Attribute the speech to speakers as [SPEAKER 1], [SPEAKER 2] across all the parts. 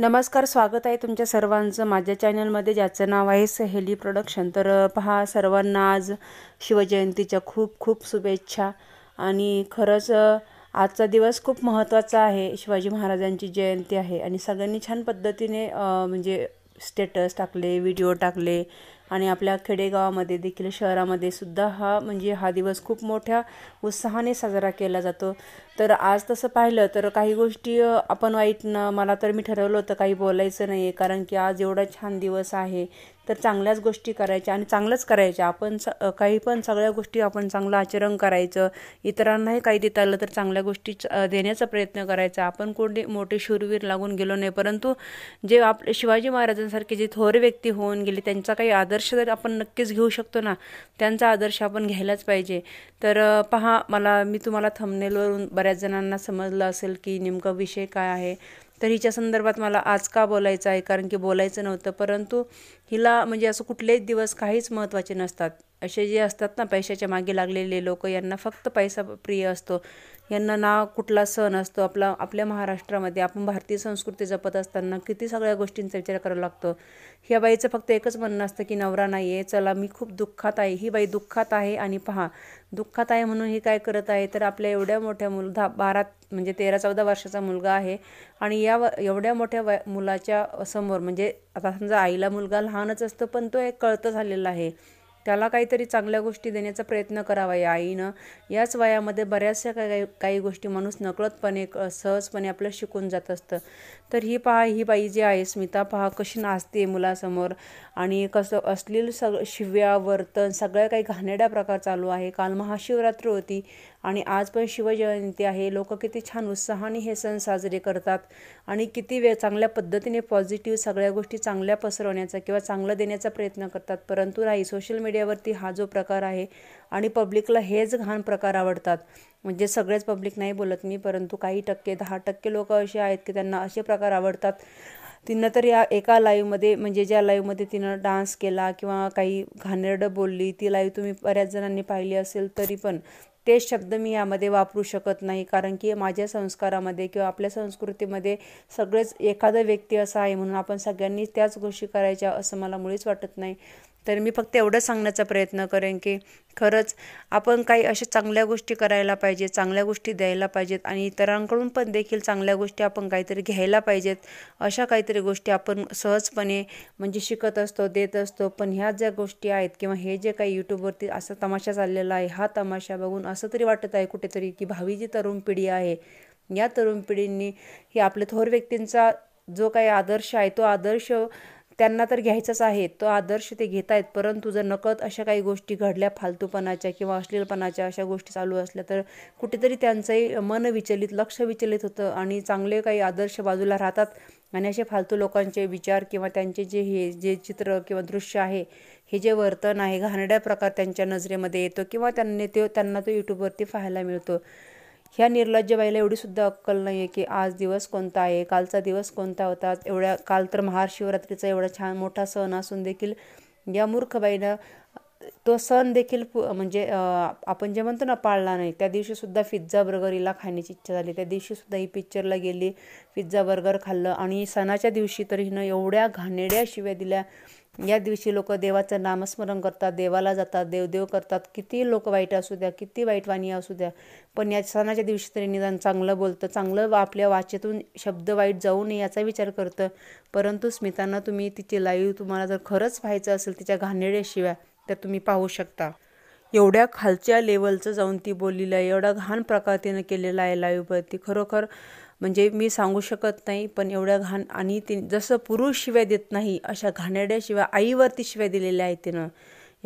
[SPEAKER 1] नमस्कार स्वागत आहे तुमच्या सर्वांचं माझ्या चॅनलमध्ये ज्याचं नाव आहे सहेली प्रोडक्शन तर पहा सर्वांना आज शिवजयंतीच्या खूप खूप शुभेच्छा आणि खरंच आजचा दिवस खूप महत्त्वाचा आहे शिवाजी महाराजांची जयंती आहे आणि सगळ्यांनी छान पद्धतीने म्हणजे स्टेटस टाकले व्हिडिओ टाकले आणि आपल्या खेडेगावामध्ये देखील शहरामध्ये सुद्धा हा म्हणजे हा दिवस खूप मोठ्या उत्साहाने साजरा केला जातो तर आज तसं पाहिलं तर काही गोष्टी आपण वाईट न मला तर मी ठरवलं होतं काही बोलायचं नाही आहे कारण की आज एवढा छान दिवस आहे तर चांगल्याच गोष्टी करायच्या आणि चांगलंच करायच्या आपण स काही पण सगळ्या गोष्टी आपण चांगलं आचरण करायचं इतरांनाही काही देता आलं तर चांगल्या गोष्टी देण्याचा प्रयत्न करायचा आपण कोणी मोठे शूरवीर लागून गेलो नाही परंतु जे आपले शिवाजी महाराजांसारखे जे थोर व्यक्ती होऊन गेले त्यांचा काही आदर आदर्श तर आपण नक्कीच घेऊ शकतो ना त्यांचा आदर्श आपण घ्यायलाच पाहिजे तर पहा मला मी तुम्हाला थमनेलवरून बऱ्याच जणांना समजलं असेल की नेमका विषय काय आहे तर हिच्या संदर्भात मला आज का बोलायचं आहे कारण की बोलायचं नव्हतं परंतु हिला म्हणजे असं कुठलेच दिवस काहीच महत्त्वाचे नसतात असे जे असतात ना पैशाच्या मागे लागलेले लोक यांना फक्त पैसा प्रिय असतो यांना ना कुठला सण असतो आपला आपल्या महाराष्ट्रामध्ये आपण भारतीय संस्कृती जपत असताना किती सगळ्या गोष्टींचा विचार करावा लागतो ह्या बाईचं फक्त एकच म्हणणं असतं की नवरा नाही आहे चला मी खूप दुःखात आहे ही बाई दुःखात आहे आणि पहा दुःखात आहे म्हणून ही काय करत आहे तर आपल्या एवढ्या मोठ्या मुलगा बारा म्हणजे तेरा चौदा वर्षाचा मुलगा आहे आणि या एवढ्या मोठ्या व मुलाच्या समोर म्हणजे आता समजा आईला मुलगा लहानच असतो पण तो एक कळतं झालेला आहे त्याला काहीतरी चांगल्या गोष्टी देण्याचा प्रयत्न करावा या आईनं याच वयामध्ये बऱ्याचशा काही काही गोष्टी माणूस नकळतपणे सहजपणे आपलं शिकून जात असतं तर ही पहा ही बाई जी आहे स्मिता पहा कशी नाचते मुलासमोर आणि कसं असलेलं सग शिव्या वर्तन सगळ्या काही घाणेड्या प्रकार चालू आहे काल महाशिवरात्र होती आणि आज पण शिवजयंती आहे लोक किती छान उत्साहाने हे सण साजरे करतात आणि किती वेळ चांगल्या पद्धतीने पॉझिटिव्ह सगळ्या गोष्टी चांगल्या पसरवण्याचा किंवा चांगलं देण्याचा प्रयत्न करतात परंतु नाही सोशल मीडियावरती हा जो प्रकार आहे आणि पब्लिकला हेच घाण प्रकार आवडतात म्हणजे सगळेच पब्लिक नाही बोलत मी परंतु काही टक्के दहा टक्के लोक असे आहेत की त्यांना असे प्रकार आवडतात तिनं तर या एका लाईव्हमध्ये म्हणजे ज्या लाईव्हमध्ये तिनं डान्स केला किंवा काही घाणेरडं बोलली ती लाईव्ह तुम्ही बऱ्याच जणांनी पाहिली असेल तरी पण ते शब्द मी यामध्ये वापरू शकत नाही कारण की माझ्या संस्कारामध्ये किंवा आपल्या संस्कृतीमध्ये सगळेच एखादा व्यक्ती असा आहे म्हणून आपण सगळ्यांनी त्याच गोष्टी करायच्या असं मला मुळीच वाटत नाही तर मी फक्त एवढं सांगण्याचा प्रयत्न करेन की खरंच आपण काही अशा चांगल्या गोष्टी करायला पाहिजे चांगल्या गोष्टी द्यायला पाहिजेत आणि इतरांकडून पण देखील चांगल्या गोष्टी आपण काहीतरी घ्यायला पाहिजेत अशा काहीतरी गोष्टी आपण सहजपणे म्हणजे शिकत असतो देत असतो पण ह्या ज्या गोष्टी आहेत किंवा हे जे काही यूट्यूबवरती असा तमाशा चाललेला आहे हा तमाशा बघून असं तरी वाटत आहे कुठेतरी की भावी जी तरुण पिढी आहे या तरुण पिढींनी ही आपल्या थोर व्यक्तींचा जो काही आदर्श आहे तो आदर्श त्यांना तर घ्यायचाच आहे तो आदर्श ते घेत आहेत परंतु जर नकळत अशा काही गोष्टी घडल्या फालतूपणाच्या किंवा अश्लीलपणाच्या अशा गोष्टी चालू असल्या तर कुठेतरी त्यांचंही मन विचलित लक्ष विचलित होतं आणि चांगले काही आदर्श बाजूला राहतात आणि असे फालतू लोकांचे विचार किंवा त्यांचे जे हे जे चित्र किंवा दृश्य आहे हे जे वर्तन आहे घाणड्या प्रकार त्यांच्या नजरेमध्ये येतो किंवा त्यांनी ते त्यांना तो यूट्यूबवरती पाहायला मिळतो ह्या निर्लज्ज बाईला एवढी सुद्धा अक्कल नाही आहे की आज दिवस कोणता आहे कालचा दिवस कोणता होता एवढ्या काल तर महाशिवरात्रीचा एवढा छान मोठा सण असून देखील या मूर्ख बाईनं तो सण देखील पु म्हणजे आपण जे म्हणतो ना पाळला नाही त्या दिवशीसुद्धा पिझ्झा बर्गर हिला खाण्याची इच्छा झाली त्या दिवशीसुद्धा ही पिक्चरला गेली पिझ्झा बर्गर खाल्लं आणि सणाच्या दिवशी तर हिनं एवढ्या घाणेड्या शिव्या दिल्या या दिवशी लोक देवाचं नामस्मरण करतात देवाला जातात देवदेव करतात किती लोक वाईट असू द्या किती वाईट वाणी असू द्या पण या सणाच्या दिवशी तरी निदान चांगलं बोलतं चांगलं आपल्या वाचेतून शब्द वाईट जाऊ नये याचा विचार करतं परंतु स्मितांना तुम्ही तिची लाईव्ह तुम्हाला जर खरंच पाहायचं असेल तिच्या घाणेड्याशिवाय तर तुम्ही पाहू शकता एवढ्या खालच्या लेवलचं जाऊन ती बोललेलं आहे एवढा घाण प्रकार तिनं केलेला आहे लाईव्हवरती खरोखर म्हणजे मी सांगू शकत नाही पण एवढ्या घाण आणि ती जसं पुरुष शिव्या देत नाही अशा घाणेड्या शिव्या आईवरती शिव्या दिलेल्या आहेत तिनं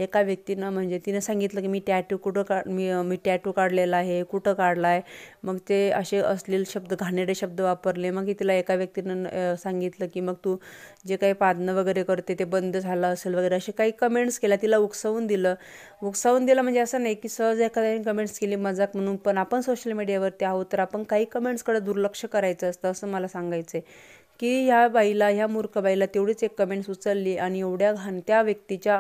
[SPEAKER 1] एका व्यक्तीनं म्हणजे तिनं सांगितलं की मी टॅटू कुठं का मी मी टॅटू काढलेला आहे कुठं काढला आहे मग ते असे असलेले शब्द घाणेडे शब्द वापरले मग तिला एका व्यक्तीनं सांगितलं की मग तू जे काही पादनं वगैरे करते ते बंद झालं असेल वगैरे असे काही कमेंट्स केल्या तिला उकसावून दिलं उकसावून दिलं म्हणजे असं नाही की सहज एखाद्याने कमेंट्स केली मजाक म्हणून पण आपण सोशल मीडियावरती आहोत तर आपण काही कमेंट्सकडे दुर्लक्ष करायचं असतं असं मला सांगायचं आहे की ह्या बाईला ह्या मूर्ख बाईला तेवढीच एक कमेंट्स उचलली आणि एवढ्या घाण त्या व्यक्तीच्या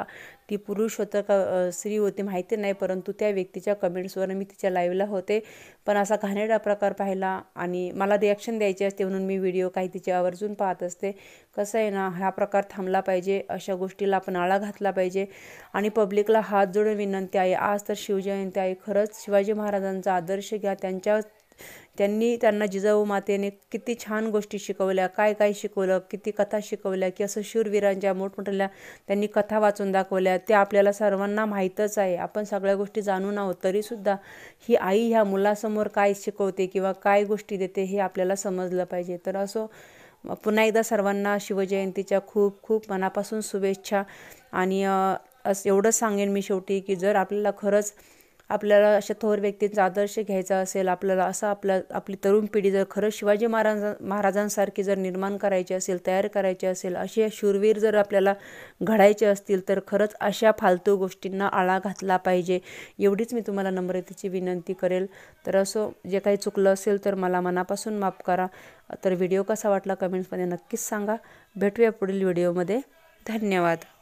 [SPEAKER 1] ती पुरुष होतं का स्त्री होती माहिती नाही परंतु त्या व्यक्तीच्या कमेंट्सवर मी तिच्या लाईव्हला होते पण असा घाणेरडा प्रकार पाहिला आणि मला रिॲक्शन द्यायचे असते म्हणून मी व्हिडिओ काही तिच्या आवर्जून पाहत असते कसं आहे ना हा प्रकार थांबला पाहिजे अशा गोष्टीला आपण आळा घातला पाहिजे आणि पब्लिकला हात जोडून विनंती आहे आज तर शिवजयंती आहे खरंच शिवाजी महाराजांचा आदर्श घ्या त्यांच्या त्यांनी त्यांना जिजाऊ मातेने किती छान गोष्टी शिकवल्या काय काय शिकवलं किती कथा शिकवल्या की असं शूरवीरांच्या मोठमोठ्या त्यांनी कथा वाचून दाखवल्या त्या आपल्याला सर्वांना माहीतच आहे आपण सगळ्या गोष्टी जाणून आहोत तरीसुद्धा ही आई ह्या मुलासमोर काय शिकवते किंवा काय गोष्टी देते हे आपल्याला समजलं पाहिजे तर असो पुन्हा एकदा सर्वांना शिवजयंतीच्या खूप खूप मनापासून शुभेच्छा आणि असं एवढंच सांगेन मी शेवटी की जर आपल्याला खरंच आपल्याला अशा थोर व्यक्तींचा आदर्श घ्यायचा असेल आपल्याला असं आपल्या आपली तरुण पिढी जर खरं शिवाजी महाराज महाराजांसारखी जर निर्माण करायची असेल तयार करायची असेल असे शूरवीर जर आपल्याला घडायचे असतील तर खरंच अशा फालतू गोष्टींना आळा घातला पाहिजे एवढीच मी तुम्हाला नम्रतेची विनंती करेल तर असो जे काही चुकलं असेल तर मला मनापासून माफ करा तर व्हिडिओ कसा वाटला कमेंट्समध्ये नक्कीच सांगा भेटूया पुढील व्हिडिओमध्ये धन्यवाद